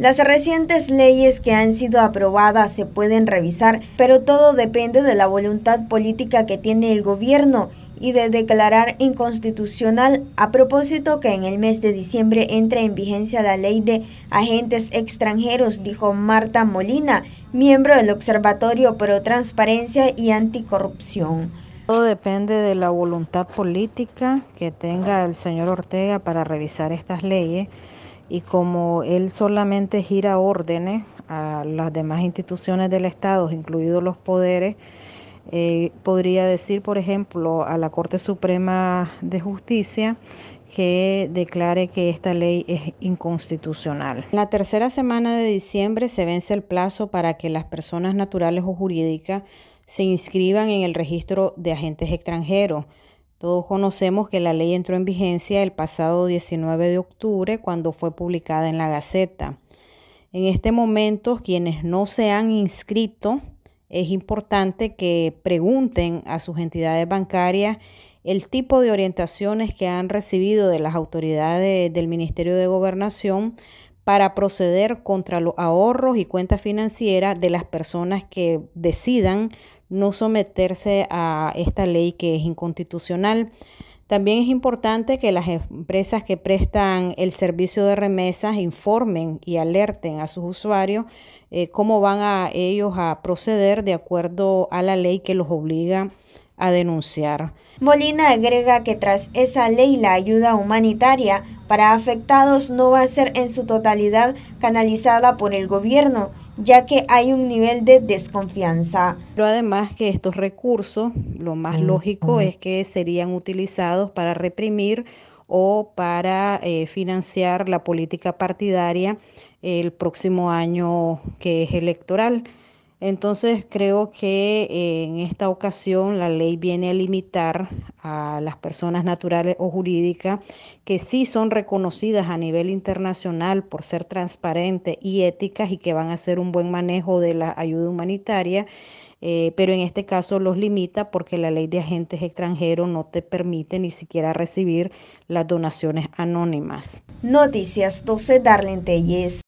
Las recientes leyes que han sido aprobadas se pueden revisar, pero todo depende de la voluntad política que tiene el gobierno y de declarar inconstitucional a propósito que en el mes de diciembre entre en vigencia la ley de agentes extranjeros, dijo Marta Molina, miembro del Observatorio Pro Transparencia y Anticorrupción. Todo depende de la voluntad política que tenga el señor Ortega para revisar estas leyes y como él solamente gira órdenes a las demás instituciones del Estado, incluidos los poderes, eh, podría decir, por ejemplo, a la Corte Suprema de Justicia que declare que esta ley es inconstitucional. la tercera semana de diciembre se vence el plazo para que las personas naturales o jurídicas se inscriban en el registro de agentes extranjeros. Todos conocemos que la ley entró en vigencia el pasado 19 de octubre cuando fue publicada en la Gaceta. En este momento, quienes no se han inscrito, es importante que pregunten a sus entidades bancarias el tipo de orientaciones que han recibido de las autoridades del Ministerio de Gobernación para proceder contra los ahorros y cuentas financieras de las personas que decidan no someterse a esta ley que es inconstitucional. También es importante que las empresas que prestan el servicio de remesas informen y alerten a sus usuarios eh, cómo van a ellos a proceder de acuerdo a la ley que los obliga a denunciar. Molina agrega que tras esa ley la ayuda humanitaria para afectados no va a ser en su totalidad canalizada por el gobierno, ya que hay un nivel de desconfianza. Pero además que estos recursos, lo más mm, lógico mm. es que serían utilizados para reprimir o para eh, financiar la política partidaria el próximo año que es electoral. Entonces creo que eh, en esta ocasión la ley viene a limitar a las personas naturales o jurídicas que sí son reconocidas a nivel internacional por ser transparentes y éticas y que van a hacer un buen manejo de la ayuda humanitaria, eh, pero en este caso los limita porque la ley de agentes extranjeros no te permite ni siquiera recibir las donaciones anónimas. Noticias 12 Darlene Telles.